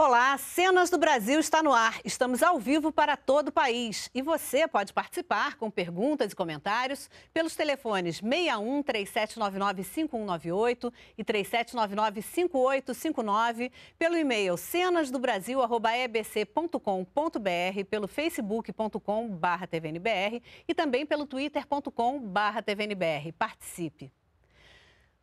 Olá, Cenas do Brasil está no ar. Estamos ao vivo para todo o país. E você pode participar com perguntas e comentários pelos telefones 61 3799 5198 e 3799 5859, pelo e-mail cenasdobrasil@ebc.com.br, pelo facebook.com/tvnbr e também pelo twitter.com/tvnbr. Participe.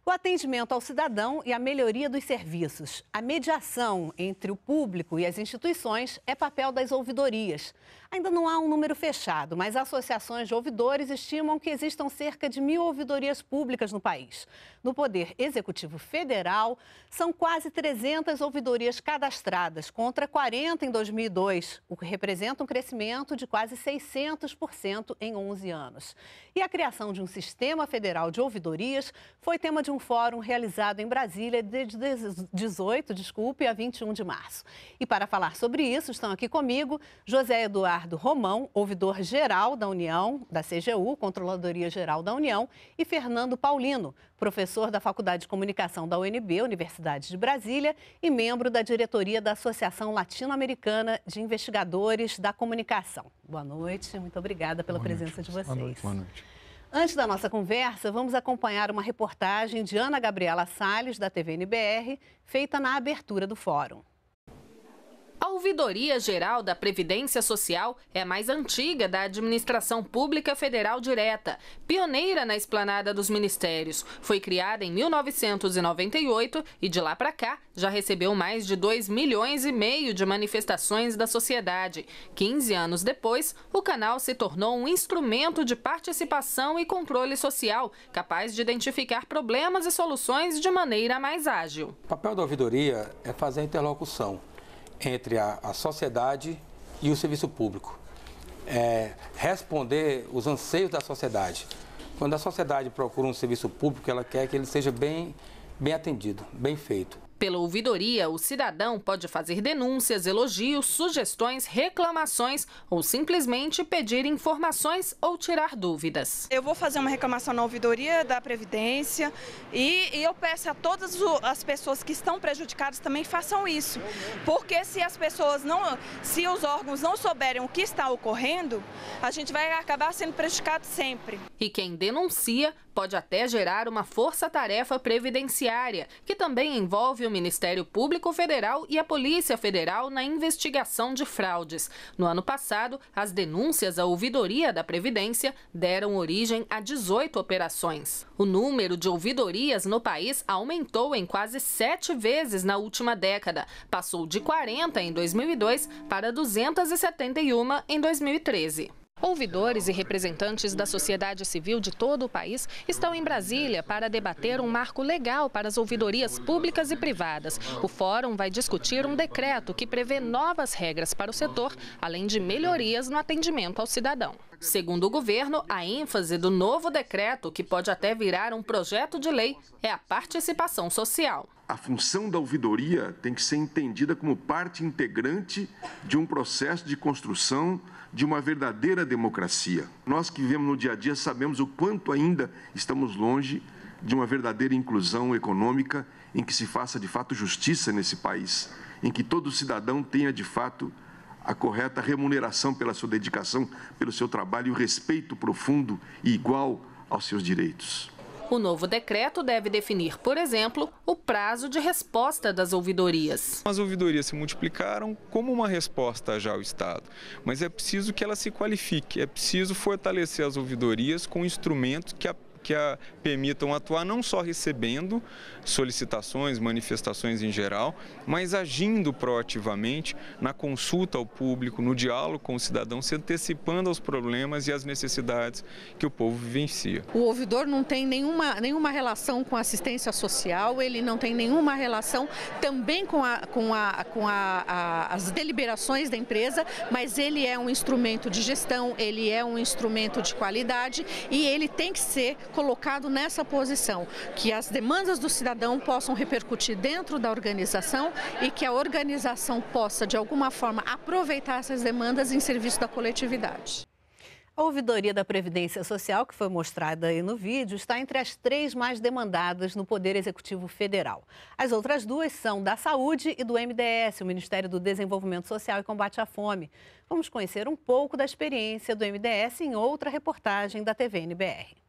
O atendimento ao cidadão e a melhoria dos serviços. A mediação entre o público e as instituições é papel das ouvidorias. Ainda não há um número fechado, mas associações de ouvidores estimam que existam cerca de mil ouvidorias públicas no país. No Poder Executivo Federal, são quase 300 ouvidorias cadastradas, contra 40 em 2002, o que representa um crescimento de quase 600% em 11 anos. E a criação de um sistema federal de ouvidorias foi tema de um fórum realizado em Brasília de 18, desculpe, a 21 de março. E para falar sobre isso, estão aqui comigo José Eduardo. Ricardo Romão, ouvidor-geral da União, da CGU, Controladoria Geral da União, e Fernando Paulino, professor da Faculdade de Comunicação da UNB, Universidade de Brasília, e membro da diretoria da Associação Latino-Americana de Investigadores da Comunicação. Boa noite, muito obrigada pela Boa presença noite. de vocês. Boa noite. Boa noite. Antes da nossa conversa, vamos acompanhar uma reportagem de Ana Gabriela Salles da TV NBR, feita na abertura do fórum. A Ouvidoria Geral da Previdência Social é a mais antiga da Administração Pública Federal Direta, pioneira na esplanada dos ministérios. Foi criada em 1998 e de lá para cá já recebeu mais de 2 milhões e meio de manifestações da sociedade. 15 anos depois, o canal se tornou um instrumento de participação e controle social, capaz de identificar problemas e soluções de maneira mais ágil. O papel da ouvidoria é fazer a interlocução entre a, a sociedade e o serviço público. É, responder os anseios da sociedade. Quando a sociedade procura um serviço público, ela quer que ele seja bem, bem atendido, bem feito. Pela ouvidoria, o cidadão pode fazer denúncias, elogios, sugestões, reclamações ou simplesmente pedir informações ou tirar dúvidas. Eu vou fazer uma reclamação na ouvidoria da Previdência e, e eu peço a todas as pessoas que estão prejudicadas também façam isso. Porque se as pessoas não, se os órgãos não souberem o que está ocorrendo, a gente vai acabar sendo prejudicado sempre. E quem denuncia pode até gerar uma força-tarefa previdenciária, que também envolve o Ministério Público Federal e a Polícia Federal na investigação de fraudes. No ano passado, as denúncias à ouvidoria da Previdência deram origem a 18 operações. O número de ouvidorias no país aumentou em quase sete vezes na última década. Passou de 40 em 2002 para 271 em 2013. Ouvidores e representantes da sociedade civil de todo o país estão em Brasília para debater um marco legal para as ouvidorias públicas e privadas. O fórum vai discutir um decreto que prevê novas regras para o setor, além de melhorias no atendimento ao cidadão. Segundo o governo, a ênfase do novo decreto, que pode até virar um projeto de lei, é a participação social a função da ouvidoria tem que ser entendida como parte integrante de um processo de construção de uma verdadeira democracia. Nós que vivemos no dia a dia sabemos o quanto ainda estamos longe de uma verdadeira inclusão econômica em que se faça de fato justiça nesse país, em que todo cidadão tenha de fato a correta remuneração pela sua dedicação, pelo seu trabalho e o respeito profundo e igual aos seus direitos. O novo decreto deve definir, por exemplo, o prazo de resposta das ouvidorias. As ouvidorias se multiplicaram como uma resposta já ao Estado, mas é preciso que ela se qualifique, é preciso fortalecer as ouvidorias com instrumentos que que a permitam atuar não só recebendo solicitações, manifestações em geral, mas agindo proativamente na consulta ao público, no diálogo com o cidadão, se antecipando aos problemas e às necessidades que o povo vivencia. O ouvidor não tem nenhuma, nenhuma relação com assistência social, ele não tem nenhuma relação também com, a, com, a, com a, a, as deliberações da empresa, mas ele é um instrumento de gestão, ele é um instrumento de qualidade e ele tem que ser colocado nessa posição, que as demandas do cidadão possam repercutir dentro da organização e que a organização possa, de alguma forma, aproveitar essas demandas em serviço da coletividade. A ouvidoria da Previdência Social, que foi mostrada aí no vídeo, está entre as três mais demandadas no Poder Executivo Federal. As outras duas são da Saúde e do MDS, o Ministério do Desenvolvimento Social e Combate à Fome. Vamos conhecer um pouco da experiência do MDS em outra reportagem da TV NBR.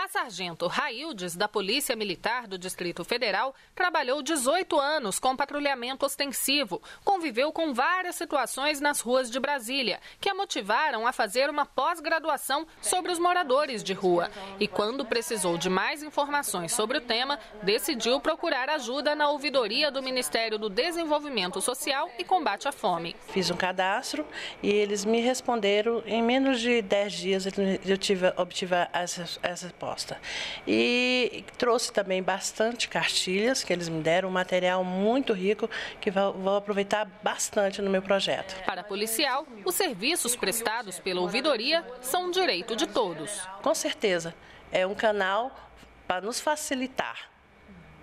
A sargento Raildes, da Polícia Militar do Distrito Federal, trabalhou 18 anos com patrulhamento ostensivo. Conviveu com várias situações nas ruas de Brasília, que a motivaram a fazer uma pós-graduação sobre os moradores de rua. E quando precisou de mais informações sobre o tema, decidiu procurar ajuda na ouvidoria do Ministério do Desenvolvimento Social e Combate à Fome. Fiz um cadastro e eles me responderam. Em menos de 10 dias eu tive, obtive as, as respostas. E trouxe também bastante cartilhas que eles me deram, um material muito rico que vou aproveitar bastante no meu projeto. Para policial, os serviços prestados pela ouvidoria são um direito de todos. Com certeza. É um canal para nos facilitar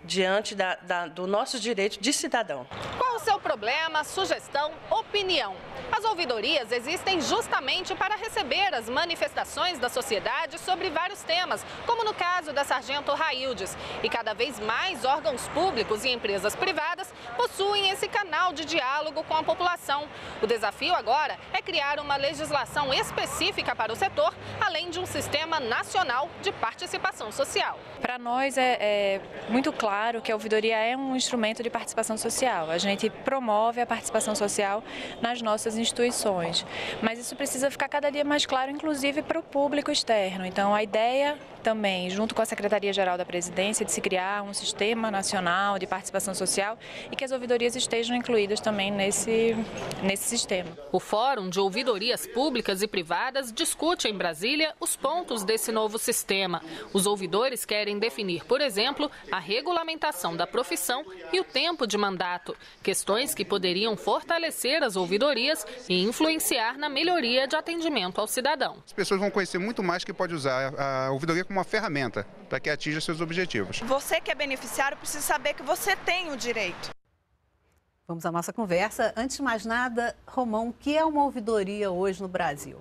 diante da, da, do nosso direito de cidadão. Qual o seu problema, sugestão, opinião? As ouvidorias existem justamente para receber as manifestações da sociedade sobre vários temas, como no caso da Sargento Raildes. E cada vez mais órgãos públicos e empresas privadas possuem esse canal de diálogo com a população. O desafio agora é criar uma legislação específica para o setor, além de um sistema nacional de participação social. Para nós é, é muito claro claro que a ouvidoria é um instrumento de participação social. A gente promove a participação social nas nossas instituições. Mas isso precisa ficar cada dia mais claro, inclusive para o público externo. Então, a ideia também, junto com a Secretaria-Geral da Presidência, de se criar um sistema nacional de participação social e que as ouvidorias estejam incluídas também nesse, nesse sistema. O Fórum de Ouvidorias Públicas e Privadas discute em Brasília os pontos desse novo sistema. Os ouvidores querem definir, por exemplo, a regulamentação regulamentação da profissão e o tempo de mandato, questões que poderiam fortalecer as ouvidorias e influenciar na melhoria de atendimento ao cidadão. As pessoas vão conhecer muito mais que pode usar a ouvidoria como uma ferramenta para que atinja seus objetivos. Você que é beneficiário precisa saber que você tem o direito. Vamos à nossa conversa. Antes de mais nada, Romão, o que é uma ouvidoria hoje no Brasil?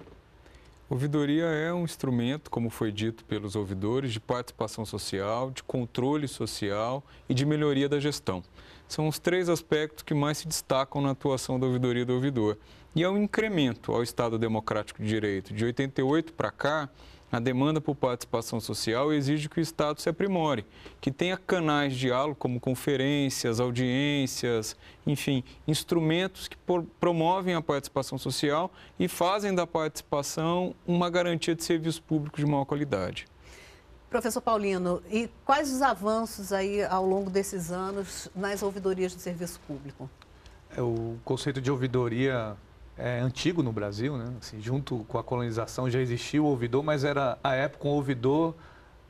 Ouvidoria é um instrumento, como foi dito pelos ouvidores, de participação social, de controle social e de melhoria da gestão. São os três aspectos que mais se destacam na atuação da ouvidoria do ouvidor. E é um incremento ao Estado Democrático de Direito. De 88 para cá, a demanda por participação social exige que o Estado se aprimore, que tenha canais de diálogo, como conferências, audiências, enfim, instrumentos que promovem a participação social e fazem da participação uma garantia de serviços públicos de maior qualidade. Professor Paulino, e quais os avanços aí ao longo desses anos nas ouvidorias de serviço público? É, o conceito de ouvidoria é, antigo no Brasil, né? Assim, junto com a colonização já existia o ouvidor, mas era a época um ouvidor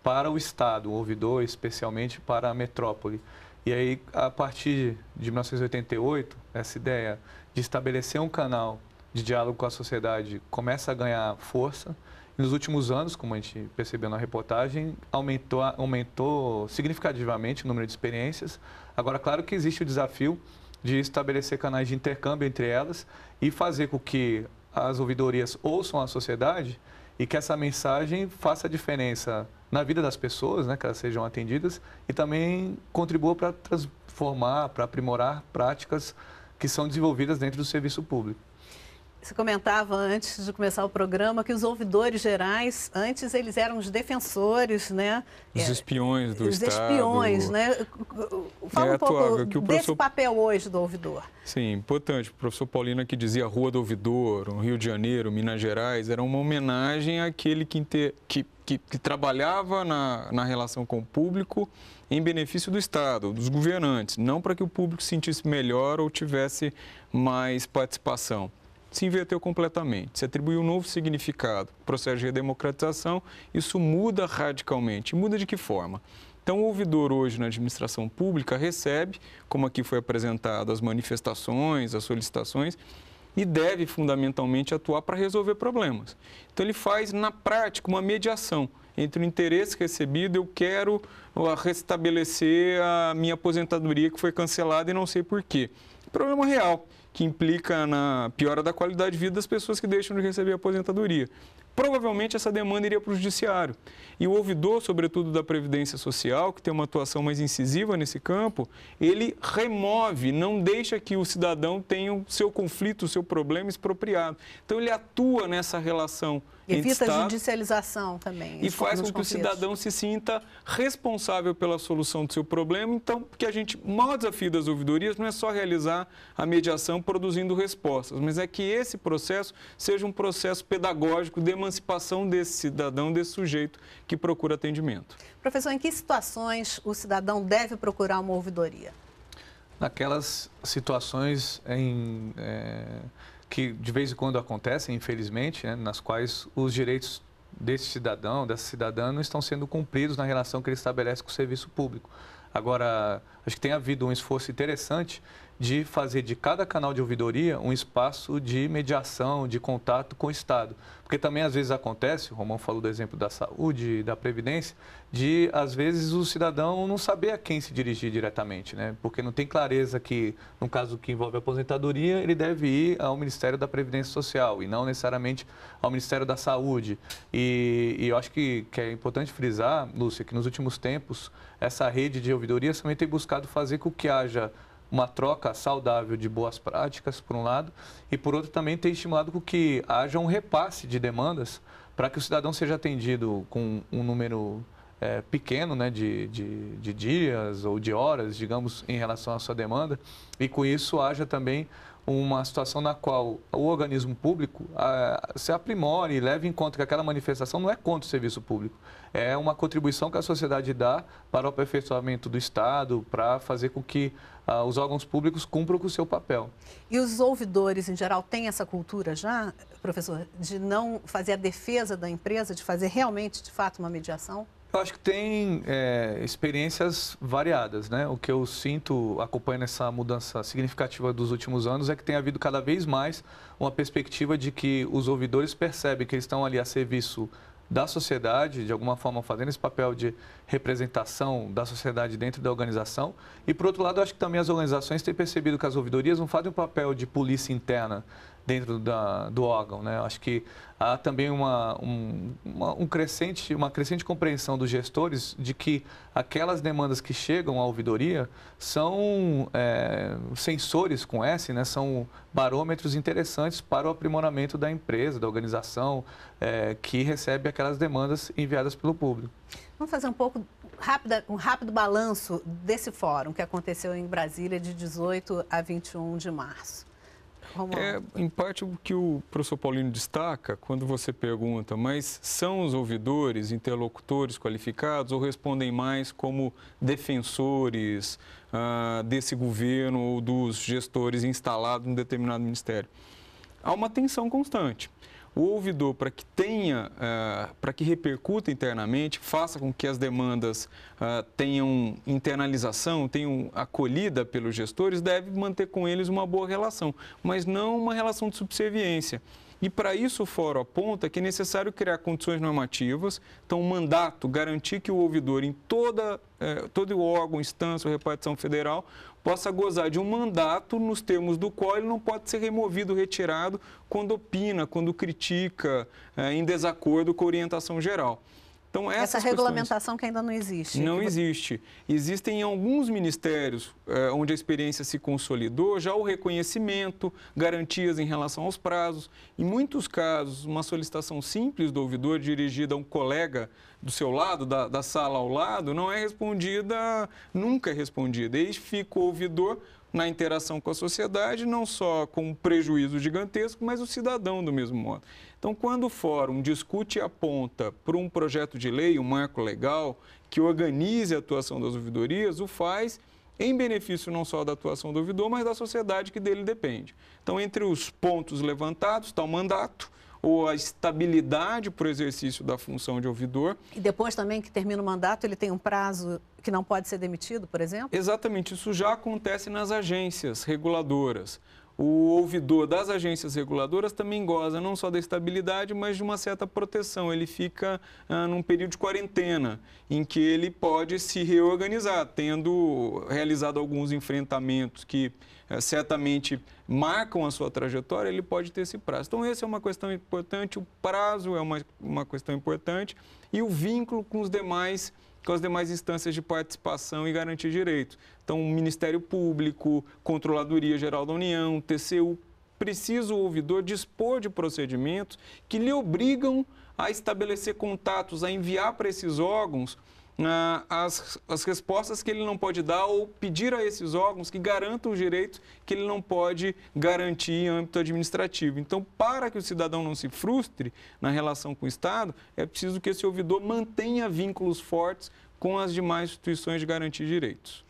para o Estado, um ouvidor especialmente para a metrópole. E aí, a partir de 1988, essa ideia de estabelecer um canal de diálogo com a sociedade começa a ganhar força. nos últimos anos, como a gente percebeu na reportagem, aumentou, aumentou significativamente o número de experiências. Agora, claro que existe o desafio de estabelecer canais de intercâmbio entre elas e fazer com que as ouvidorias ouçam a sociedade e que essa mensagem faça a diferença na vida das pessoas, né, que elas sejam atendidas, e também contribua para transformar, para aprimorar práticas que são desenvolvidas dentro do serviço público. Você comentava antes de começar o programa que os ouvidores gerais, antes eles eram os defensores, né? Os é, espiões do os Estado. Os espiões, né? Fala é um pouco desse professor... papel hoje do ouvidor. Sim, importante. O professor Paulino que dizia Rua do Ouvidor, no Rio de Janeiro, Minas Gerais, era uma homenagem àquele que, inter... que, que, que trabalhava na, na relação com o público em benefício do Estado, dos governantes, não para que o público se sentisse melhor ou tivesse mais participação se inverteu completamente. Se atribuiu um novo significado. processo de redemocratização, isso muda radicalmente. Muda de que forma? Então, o ouvidor hoje na administração pública recebe, como aqui foi apresentado, as manifestações, as solicitações, e deve fundamentalmente atuar para resolver problemas. Então, ele faz, na prática, uma mediação entre o interesse recebido, eu quero ah, restabelecer a minha aposentadoria que foi cancelada e não sei porquê. Problema real que implica na piora da qualidade de vida das pessoas que deixam de receber aposentadoria provavelmente essa demanda iria para o judiciário. E o ouvidor, sobretudo da Previdência Social, que tem uma atuação mais incisiva nesse campo, ele remove, não deixa que o cidadão tenha o seu conflito, o seu problema expropriado. Então, ele atua nessa relação. Evita a judicialização também. E faz com que o cidadão se sinta responsável pela solução do seu problema. Então, porque a gente, o maior desafio das ouvidorias não é só realizar a mediação produzindo respostas, mas é que esse processo seja um processo pedagógico, demandado emancipação desse cidadão, desse sujeito que procura atendimento. Professor, em que situações o cidadão deve procurar uma ouvidoria? Naquelas situações em, é, que de vez em quando acontecem, infelizmente, né, nas quais os direitos desse cidadão, dessa cidadã, não estão sendo cumpridos na relação que ele estabelece com o serviço público. Agora, acho que tem havido um esforço interessante de fazer de cada canal de ouvidoria um espaço de mediação, de contato com o Estado. Porque também às vezes acontece, o Romão falou do exemplo da saúde, da previdência, de às vezes o cidadão não saber a quem se dirigir diretamente, né? Porque não tem clareza que, no caso que envolve aposentadoria, ele deve ir ao Ministério da Previdência Social e não necessariamente ao Ministério da Saúde. E, e eu acho que, que é importante frisar, Lúcia, que nos últimos tempos essa rede de ouvidorias também tem buscado fazer com que haja uma troca saudável de boas práticas, por um lado, e por outro também tem estimulado que haja um repasse de demandas para que o cidadão seja atendido com um número é, pequeno né, de, de, de dias ou de horas, digamos, em relação à sua demanda, e com isso haja também uma situação na qual o organismo público ah, se aprimore e leve em conta que aquela manifestação não é contra o serviço público, é uma contribuição que a sociedade dá para o aperfeiçoamento do Estado, para fazer com que ah, os órgãos públicos cumpram com o seu papel. E os ouvidores, em geral, têm essa cultura já, professor, de não fazer a defesa da empresa, de fazer realmente, de fato, uma mediação? Eu acho que tem é, experiências variadas, né? O que eu sinto acompanhando essa mudança significativa dos últimos anos é que tem havido cada vez mais uma perspectiva de que os ouvidores percebem que eles estão ali a serviço da sociedade, de alguma forma fazendo esse papel de representação da sociedade dentro da organização. E, por outro lado, acho que também as organizações têm percebido que as ouvidorias não fazem um papel de polícia interna dentro da, do órgão. Né? Acho que há também uma, um, uma, um crescente, uma crescente compreensão dos gestores de que aquelas demandas que chegam à ouvidoria são é, sensores com S, né? são barômetros interessantes para o aprimoramento da empresa, da organização é, que recebe aquelas demandas enviadas pelo público. Vamos fazer um pouco rápida, um rápido balanço desse fórum que aconteceu em Brasília de 18 a 21 de março. É, em parte, o que o professor Paulino destaca, quando você pergunta, mas são os ouvidores, interlocutores qualificados ou respondem mais como defensores ah, desse governo ou dos gestores instalados em determinado ministério? Há uma tensão constante o ouvidor, para que tenha, eh, para que repercuta internamente, faça com que as demandas eh, tenham internalização, tenham acolhida pelos gestores, deve manter com eles uma boa relação, mas não uma relação de subserviência. E para isso o fórum aponta que é necessário criar condições normativas, então um mandato, garantir que o ouvidor em toda, eh, todo o órgão, instância ou repartição federal, possa gozar de um mandato nos termos do qual ele não pode ser removido, retirado, quando opina, quando critica, é, em desacordo com a orientação geral. Então, Essa regulamentação questões, que ainda não existe. Não que... existe. Existem alguns ministérios eh, onde a experiência se consolidou, já o reconhecimento, garantias em relação aos prazos. Em muitos casos, uma solicitação simples do ouvidor dirigida a um colega do seu lado, da, da sala ao lado, não é respondida, nunca é respondida. E fica o ouvidor na interação com a sociedade, não só com um prejuízo gigantesco, mas o cidadão do mesmo modo. Então, quando o fórum discute e aponta para um projeto de lei, um marco legal, que organize a atuação das ouvidorias, o faz em benefício não só da atuação do ouvidor, mas da sociedade que dele depende. Então, entre os pontos levantados está o mandato, ou a estabilidade para o exercício da função de ouvidor. E depois também que termina o mandato, ele tem um prazo que não pode ser demitido, por exemplo? Exatamente, isso já acontece nas agências reguladoras o ouvidor das agências reguladoras também goza não só da estabilidade, mas de uma certa proteção. Ele fica ah, num período de quarentena, em que ele pode se reorganizar, tendo realizado alguns enfrentamentos que eh, certamente marcam a sua trajetória, ele pode ter esse prazo. Então, essa é uma questão importante, o prazo é uma, uma questão importante e o vínculo com os demais com as demais instâncias de participação e garantir direito. Então, o Ministério Público, Controladoria Geral da União, TCU, precisa o ouvidor dispor de procedimentos que lhe obrigam a estabelecer contatos, a enviar para esses órgãos ah, as, as respostas que ele não pode dar ou pedir a esses órgãos que garantam os direitos que ele não pode garantir em âmbito administrativo. Então, para que o cidadão não se frustre na relação com o Estado, é preciso que esse ouvidor mantenha vínculos fortes com as demais instituições de garantir direitos.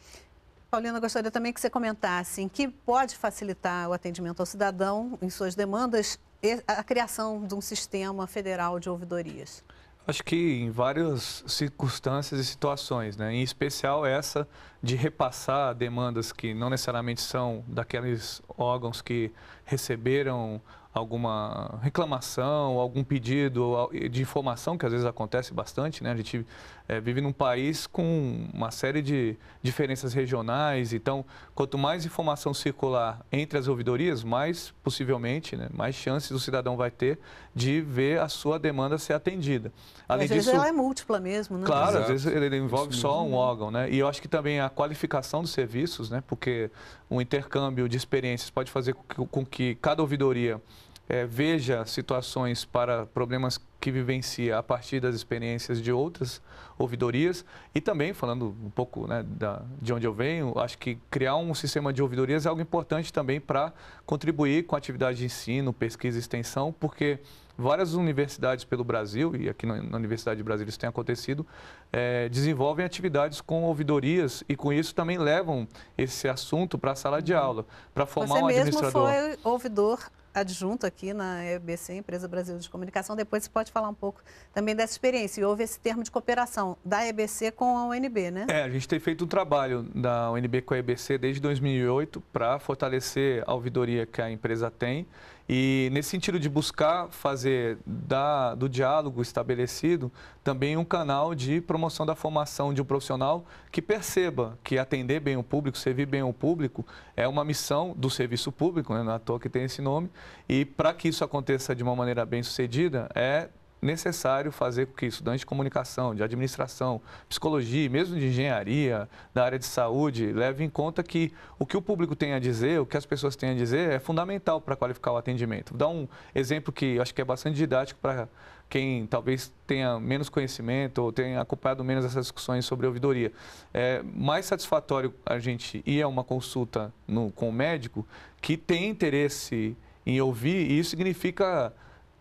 Paulina, gostaria também que você comentasse em que pode facilitar o atendimento ao cidadão em suas demandas a criação de um sistema federal de ouvidorias. Acho que em várias circunstâncias e situações, né? em especial essa de repassar demandas que não necessariamente são daqueles órgãos que receberam alguma reclamação, algum pedido de informação, que às vezes acontece bastante. Né? A gente é, vive num país com uma série de diferenças regionais. Então, quanto mais informação circular entre as ouvidorias, mais possivelmente, né, mais chances o cidadão vai ter de ver a sua demanda ser atendida. Além às disso, vezes ela é múltipla mesmo, né? Claro, Exato. às vezes ele envolve só um órgão, né? E eu acho que também a qualificação dos serviços, né? Porque um intercâmbio de experiências pode fazer com que cada ouvidoria é, veja situações para problemas que vivencia a partir das experiências de outras ouvidorias e também, falando um pouco né, da, de onde eu venho, acho que criar um sistema de ouvidorias é algo importante também para contribuir com a atividade de ensino, pesquisa e extensão, porque várias universidades pelo Brasil, e aqui na, na Universidade de Brasília isso tem acontecido, é, desenvolvem atividades com ouvidorias e com isso também levam esse assunto para a sala de uhum. aula, para formar Você um administrador. Você mesmo foi ouvidor adjunto aqui na EBC, Empresa Brasil de Comunicação. Depois você pode falar um pouco também dessa experiência. E houve esse termo de cooperação da EBC com a UNB, né? É, a gente tem feito um trabalho da UNB com a EBC desde 2008 para fortalecer a ouvidoria que a empresa tem e nesse sentido de buscar fazer da, do diálogo estabelecido também um canal de promoção da formação de um profissional que perceba que atender bem o público, servir bem o público, é uma missão do serviço público, né, na é toa que tem esse nome, e para que isso aconteça de uma maneira bem sucedida, é necessário fazer com que estudantes de comunicação, de administração, psicologia, mesmo de engenharia, da área de saúde, levem em conta que o que o público tem a dizer, o que as pessoas têm a dizer, é fundamental para qualificar o atendimento. Vou dar um exemplo que acho que é bastante didático para quem talvez tenha menos conhecimento ou tenha acompanhado menos essas discussões sobre ouvidoria. É mais satisfatório a gente ir a uma consulta no, com o médico que tem interesse em ouvir, e isso significa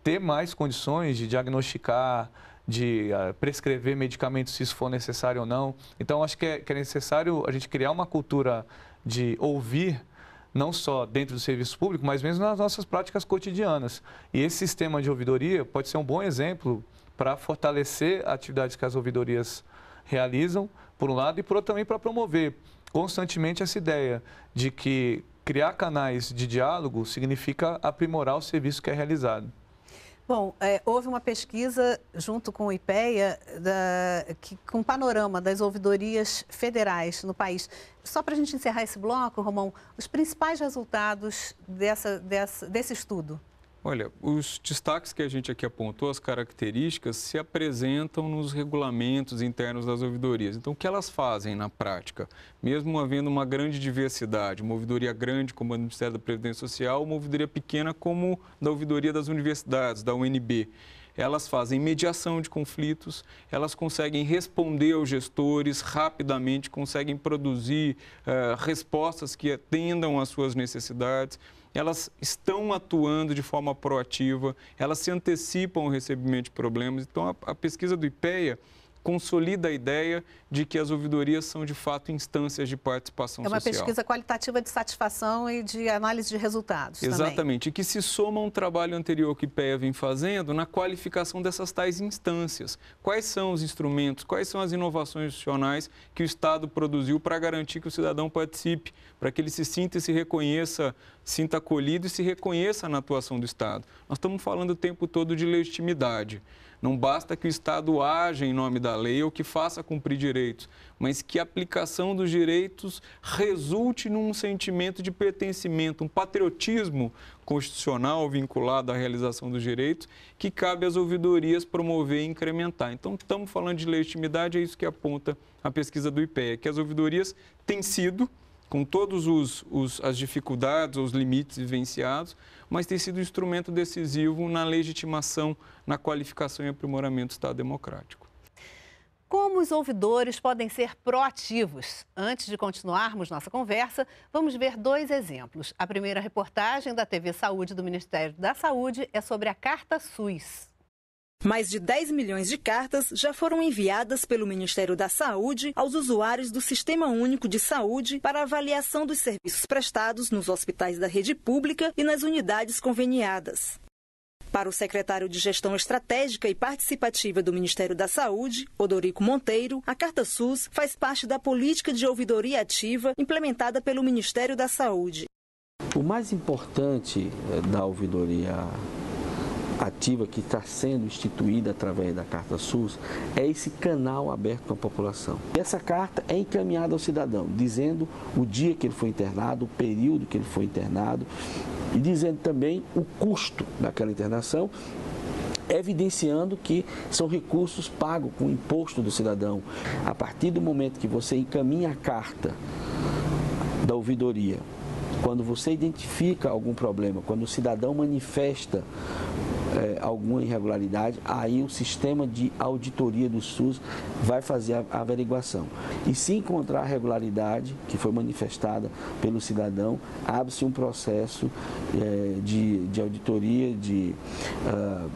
ter mais condições de diagnosticar, de ah, prescrever medicamentos se isso for necessário ou não. Então, acho que é, que é necessário a gente criar uma cultura de ouvir não só dentro do serviço público, mas mesmo nas nossas práticas cotidianas. E esse sistema de ouvidoria pode ser um bom exemplo para fortalecer atividades que as ouvidorias realizam, por um lado, e por outro também para promover constantemente essa ideia de que criar canais de diálogo significa aprimorar o serviço que é realizado. Bom, é, houve uma pesquisa junto com o IPEA da, que, com panorama das ouvidorias federais no país. Só para a gente encerrar esse bloco, Romão, os principais resultados dessa, dessa, desse estudo. Olha, os destaques que a gente aqui apontou, as características, se apresentam nos regulamentos internos das ouvidorias. Então, o que elas fazem na prática? Mesmo havendo uma grande diversidade, uma ouvidoria grande como a do Ministério da Previdência Social, uma ouvidoria pequena como da ouvidoria das universidades, da UNB elas fazem mediação de conflitos, elas conseguem responder aos gestores rapidamente, conseguem produzir uh, respostas que atendam às suas necessidades elas estão atuando de forma proativa, elas se antecipam ao recebimento de problemas. Então, a, a pesquisa do IPEA consolida a ideia de que as ouvidorias são, de fato, instâncias de participação social. É uma social. pesquisa qualitativa de satisfação e de análise de resultados. Exatamente, também. e que se soma um trabalho anterior que o IPEA vem fazendo na qualificação dessas tais instâncias. Quais são os instrumentos, quais são as inovações institucionais que o Estado produziu para garantir que o cidadão participe, para que ele se sinta e se reconheça, sinta acolhido e se reconheça na atuação do Estado. Nós estamos falando o tempo todo de legitimidade. Não basta que o Estado haja em nome da lei ou que faça cumprir direitos, mas que a aplicação dos direitos resulte num sentimento de pertencimento, um patriotismo constitucional vinculado à realização dos direitos que cabe às ouvidorias promover e incrementar. Então, estamos falando de legitimidade, é isso que aponta a pesquisa do IPEA, que as ouvidorias têm sido com todos os, os, as dificuldades, os limites vivenciados, mas tem sido um instrumento decisivo na legitimação, na qualificação e aprimoramento do Estado democrático. Como os ouvidores podem ser proativos? Antes de continuarmos nossa conversa, vamos ver dois exemplos. A primeira reportagem da TV Saúde do Ministério da Saúde é sobre a Carta SUS. Mais de 10 milhões de cartas já foram enviadas pelo Ministério da Saúde aos usuários do Sistema Único de Saúde para avaliação dos serviços prestados nos hospitais da rede pública e nas unidades conveniadas. Para o secretário de Gestão Estratégica e Participativa do Ministério da Saúde, Odorico Monteiro, a Carta SUS faz parte da política de ouvidoria ativa implementada pelo Ministério da Saúde. O mais importante eh, da ouvidoria ativa que está sendo instituída através da Carta SUS é esse canal aberto para a população. E essa carta é encaminhada ao cidadão, dizendo o dia que ele foi internado, o período que ele foi internado e dizendo também o custo daquela internação evidenciando que são recursos pagos com o imposto do cidadão. A partir do momento que você encaminha a carta da ouvidoria, quando você identifica algum problema, quando o cidadão manifesta é, alguma irregularidade, aí o sistema de auditoria do SUS vai fazer a, a averiguação. E se encontrar a regularidade que foi manifestada pelo cidadão, abre-se um processo é, de, de auditoria, de. Uh,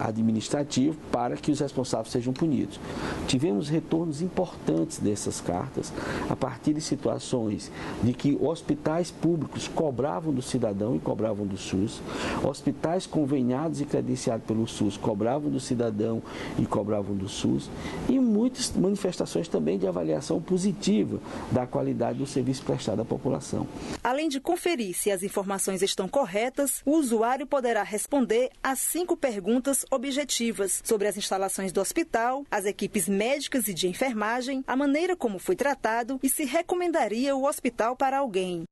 administrativo para que os responsáveis sejam punidos. Tivemos retornos importantes dessas cartas a partir de situações de que hospitais públicos cobravam do cidadão e cobravam do SUS, hospitais conveniados e credenciados pelo SUS cobravam do cidadão e cobravam do SUS, e muitas manifestações também de avaliação positiva da qualidade do serviço prestado à população. Além de conferir se as informações estão corretas, o usuário poderá responder a cinco perguntas perguntas objetivas sobre as instalações do hospital, as equipes médicas e de enfermagem, a maneira como foi tratado e se recomendaria o hospital para alguém.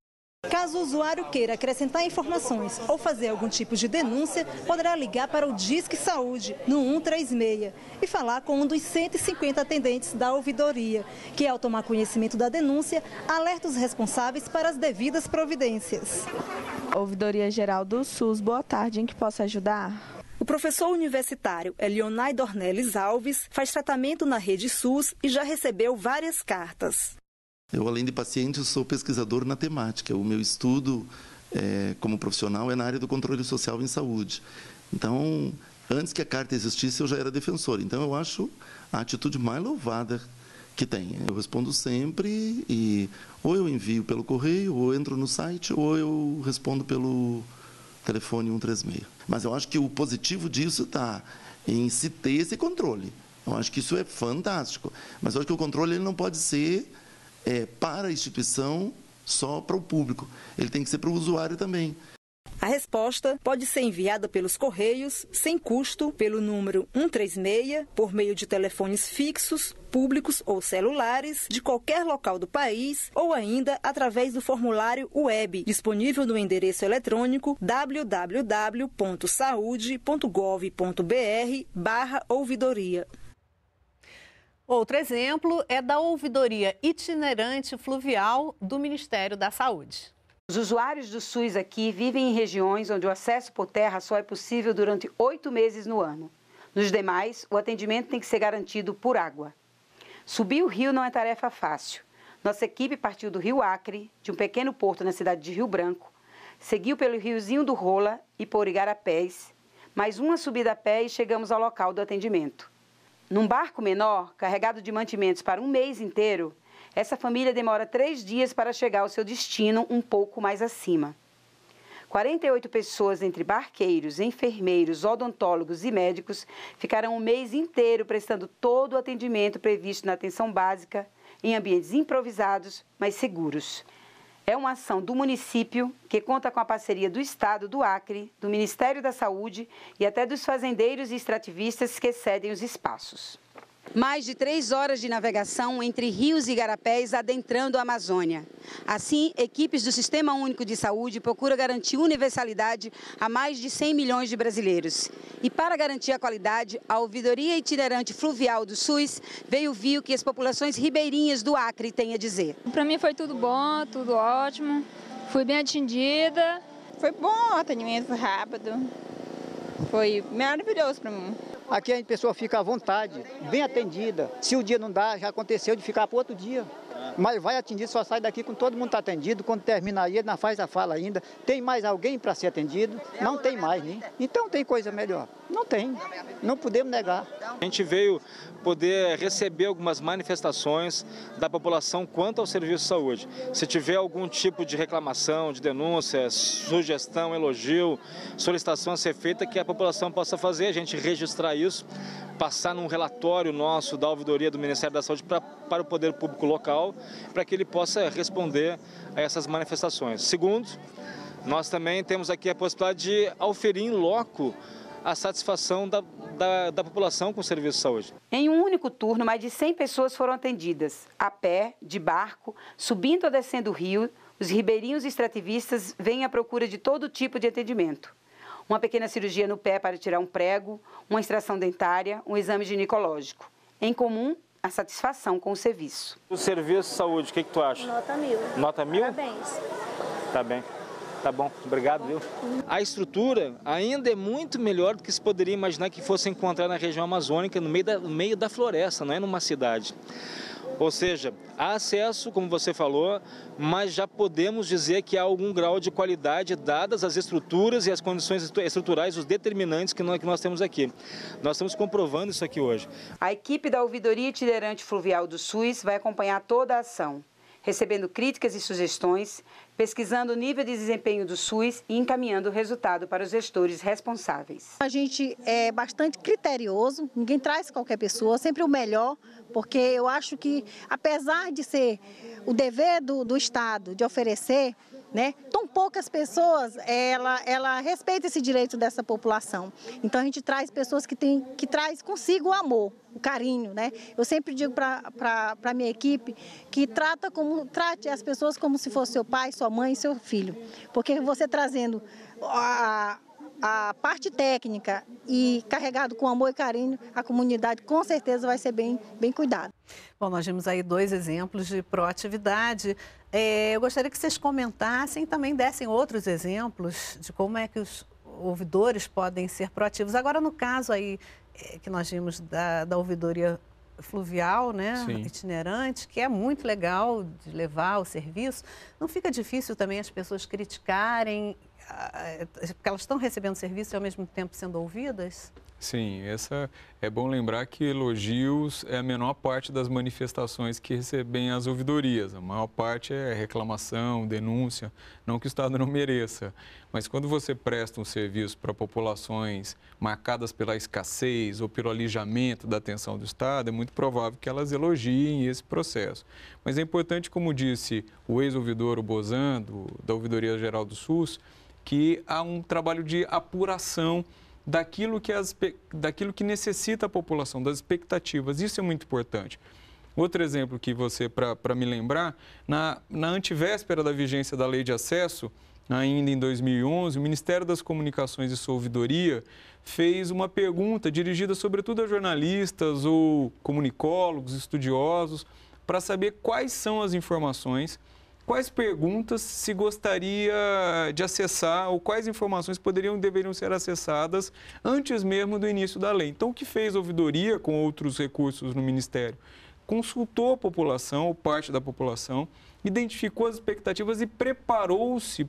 Caso o usuário queira acrescentar informações ou fazer algum tipo de denúncia, poderá ligar para o Disque Saúde no 136 e falar com um dos 150 atendentes da ouvidoria, que ao tomar conhecimento da denúncia, alerta os responsáveis para as devidas providências. Ouvidoria Geral do SUS, boa tarde, em que posso ajudar? O professor universitário Elionai Dornelles Alves faz tratamento na rede SUS e já recebeu várias cartas. Eu, além de paciente, sou pesquisador na temática. O meu estudo é, como profissional é na área do controle social em saúde. Então, antes que a carta existisse, eu já era defensor. Então, eu acho a atitude mais louvada que tem. Eu respondo sempre e ou eu envio pelo correio, ou entro no site, ou eu respondo pelo telefone 136. Mas eu acho que o positivo disso está em se ter esse controle. Eu acho que isso é fantástico. Mas eu acho que o controle ele não pode ser é, para a instituição só para o público. Ele tem que ser para o usuário também resposta pode ser enviada pelos correios, sem custo, pelo número 136, por meio de telefones fixos, públicos ou celulares, de qualquer local do país, ou ainda através do formulário web, disponível no endereço eletrônico www.saude.gov.br barra ouvidoria. Outro exemplo é da ouvidoria itinerante fluvial do Ministério da Saúde. Os usuários do SUS aqui vivem em regiões onde o acesso por terra só é possível durante oito meses no ano. Nos demais, o atendimento tem que ser garantido por água. Subir o rio não é tarefa fácil. Nossa equipe partiu do Rio Acre, de um pequeno porto na cidade de Rio Branco, seguiu pelo riozinho do Rola e por Igarapés, mais uma subida a pé e chegamos ao local do atendimento. Num barco menor, carregado de mantimentos para um mês inteiro, essa família demora três dias para chegar ao seu destino um pouco mais acima. 48 pessoas, entre barqueiros, enfermeiros, odontólogos e médicos, ficarão um mês inteiro prestando todo o atendimento previsto na atenção básica, em ambientes improvisados, mas seguros. É uma ação do município que conta com a parceria do Estado do Acre, do Ministério da Saúde e até dos fazendeiros e extrativistas que cedem os espaços. Mais de três horas de navegação entre rios e garapés adentrando a Amazônia. Assim, equipes do Sistema Único de Saúde procuram garantir universalidade a mais de 100 milhões de brasileiros. E para garantir a qualidade, a Ouvidoria Itinerante Fluvial do SUS veio ver o que as populações ribeirinhas do Acre têm a dizer. Para mim foi tudo bom, tudo ótimo, fui bem atendida. Foi bom o atendimento rápido, foi maravilhoso para mim. Aqui a pessoa fica à vontade, bem atendida. Se o dia não dá, já aconteceu de ficar para outro dia. Mas vai atendido, só sai daqui com todo mundo está atendido. Quando termina aí, não faz a fala ainda. Tem mais alguém para ser atendido? Não tem mais, né? Então tem coisa melhor? Não tem. Não podemos negar. A gente veio poder receber algumas manifestações da população quanto ao serviço de saúde. Se tiver algum tipo de reclamação, de denúncia, sugestão, elogio, solicitação a ser feita, que a população possa fazer, a gente registrar isso, passar num relatório nosso da ouvidoria do Ministério da Saúde pra, para o poder público local, para que ele possa responder a essas manifestações. Segundo, nós também temos aqui a possibilidade de auferir em loco a satisfação da, da, da, população com o serviço de saúde. Em um único turno, mais de 100 pessoas foram atendidas, a pé, de barco, subindo ou descendo o rio. Os ribeirinhos extrativistas vêm à procura de todo tipo de atendimento. Uma pequena cirurgia no pé para tirar um prego, uma extração dentária, um exame ginecológico. Em comum, a satisfação com o serviço. O serviço de saúde, o que, que tu acha? Nota mil. Nota mil? Parabéns. Tá bem. Tá bom, obrigado, viu? A estrutura ainda é muito melhor do que se poderia imaginar que fosse encontrar na região amazônica, no meio da, no meio da floresta, não é numa cidade. Ou seja, há acesso, como você falou, mas já podemos dizer que há algum grau de qualidade dadas as estruturas e as condições estruturais, os determinantes que nós, temos aqui. Nós estamos comprovando isso aqui hoje. A equipe da Ouvidoria Itinerante Fluvial do SUS vai acompanhar toda a ação, recebendo críticas e sugestões pesquisando o nível de desempenho do SUS e encaminhando o resultado para os gestores responsáveis. A gente é bastante criterioso, ninguém traz qualquer pessoa, sempre o melhor, porque eu acho que, apesar de ser o dever do, do Estado de oferecer né? Tão poucas pessoas, ela, ela respeita esse direito dessa população. Então a gente traz pessoas que tem, que traz consigo o amor, o carinho, né? Eu sempre digo para a minha equipe que trata como trate as pessoas como se fosse seu pai, sua mãe, seu filho, porque você trazendo a a parte técnica e carregado com amor e carinho, a comunidade com certeza vai ser bem, bem cuidada. Bom, nós vimos aí dois exemplos de proatividade. É, eu gostaria que vocês comentassem e também dessem outros exemplos de como é que os ouvidores podem ser proativos. Agora, no caso aí é, que nós vimos da, da ouvidoria fluvial, né, Sim. itinerante, que é muito legal de levar o serviço, não fica difícil também as pessoas criticarem porque elas estão recebendo serviço e ao mesmo tempo sendo ouvidas? Sim, essa é bom lembrar que elogios é a menor parte das manifestações que recebem as ouvidorias. A maior parte é reclamação, denúncia, não que o Estado não mereça, mas quando você presta um serviço para populações marcadas pela escassez ou pelo alijamento da atenção do Estado, é muito provável que elas elogiem esse processo. Mas é importante, como disse o ex-ouvidor Bozan, da Ouvidoria Geral do SUS, que há um trabalho de apuração daquilo que, as, daquilo que necessita a população, das expectativas. Isso é muito importante. Outro exemplo que você, para me lembrar, na, na antivéspera da vigência da lei de acesso, ainda em 2011, o Ministério das Comunicações e Solvidoria fez uma pergunta dirigida sobretudo a jornalistas ou comunicólogos, estudiosos, para saber quais são as informações quais perguntas se gostaria de acessar ou quais informações poderiam deveriam ser acessadas antes mesmo do início da lei. Então, o que fez a ouvidoria com outros recursos no Ministério? Consultou a população, ou parte da população, identificou as expectativas e preparou-se